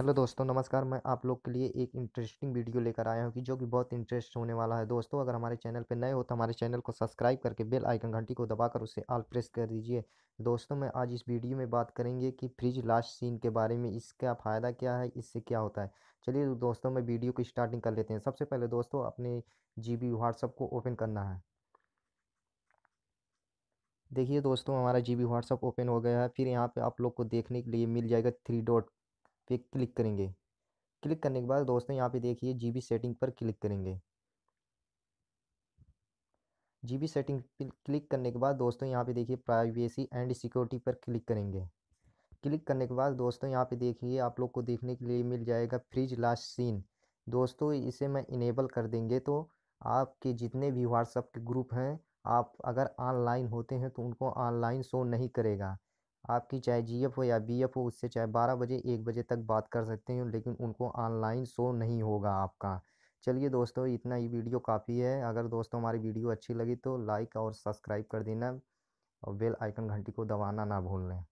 hello दोस्तों नमस्कार मैं आप लोग के लिए एक इंटरेस्टिंग वीडियो लेकर आया हूँ कि जो कि बहुत इंटरेस्ट होने वाला है दोस्तों अगर हमारे चैनल पर नए हो तो हमारे चैनल को सब्सक्राइब करके बेल आइकन घंटी को दबाकर उसे आल प्रेस कर दीजिए दोस्तों मैं आज इस वीडियो में बात करेंगे कि फ्रिज लास्ट सीन के बारे में इसका फ़ायदा क्या है इससे क्या होता है चलिए दोस्तों मैं वीडियो की स्टार्टिंग कर लेते हैं सबसे पहले दोस्तों अपने जी बी को ओपन करना है देखिए दोस्तों हमारा जी बी ओपन हो गया है फिर यहाँ पे आप लोग को देखने के लिए मिल जाएगा थ्री डॉट पे क्लिक करेंगे क्लिक करने के बाद दोस्तों यहाँ पे देखिए जीबी सेटिंग पर क्लिक करेंगे जीबी सेटिंग क्लिक करने के बाद दोस्तों यहाँ पे देखिए प्राइवेसी एंड सिक्योरिटी पर क्लिक करेंगे क्लिक करने के बाद दोस्तों यहाँ पे देखिए आप लोग को देखने के लिए मिल जाएगा फ्रिज लास्ट सीन दोस्तों इसे मैं इनेबल कर देंगे तो आपके जितने भी व्हाट्सअप के ग्रुप हैं आप अगर ऑनलाइन होते हैं तो उनको ऑनलाइन शो नहीं करेगा आपकी चाहे जी एफ हो या बी एफ हो उससे चाहे बारह बजे एक बजे तक बात कर सकते हैं लेकिन उनको ऑनलाइन शो नहीं होगा आपका चलिए दोस्तों इतना ही वीडियो काफ़ी है अगर दोस्तों हमारी वीडियो अच्छी लगी तो लाइक और सब्सक्राइब कर देना और बेल आइकन घंटी को दबाना ना भूल लें